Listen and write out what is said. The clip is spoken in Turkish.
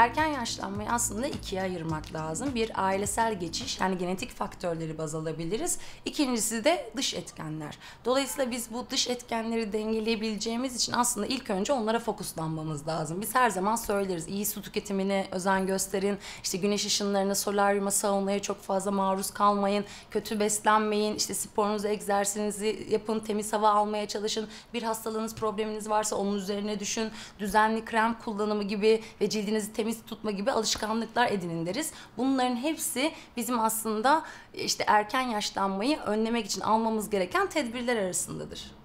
Erken yaşlanmayı aslında ikiye ayırmak lazım. Bir ailesel geçiş yani genetik faktörleri baz alabiliriz. İkincisi de dış etkenler. Dolayısıyla biz bu dış etkenleri dengeleyebileceğimiz için aslında ilk önce onlara fokuslanmamız lazım. Biz her zaman söyleriz iyi su tüketimine özen gösterin. İşte güneş ışınlarına, solaryuma, saunaya çok fazla maruz kalmayın. Kötü beslenmeyin. İşte sporunuzu, egzersizinizi yapın. Temiz hava almaya çalışın. Bir hastalığınız, probleminiz varsa onun üzerine düşün. Düzenli krem kullanımı gibi ve cildinizi temiz temiz tutma gibi alışkanlıklar edinin deriz. Bunların hepsi bizim aslında işte erken yaşlanmayı önlemek için almamız gereken tedbirler arasındadır.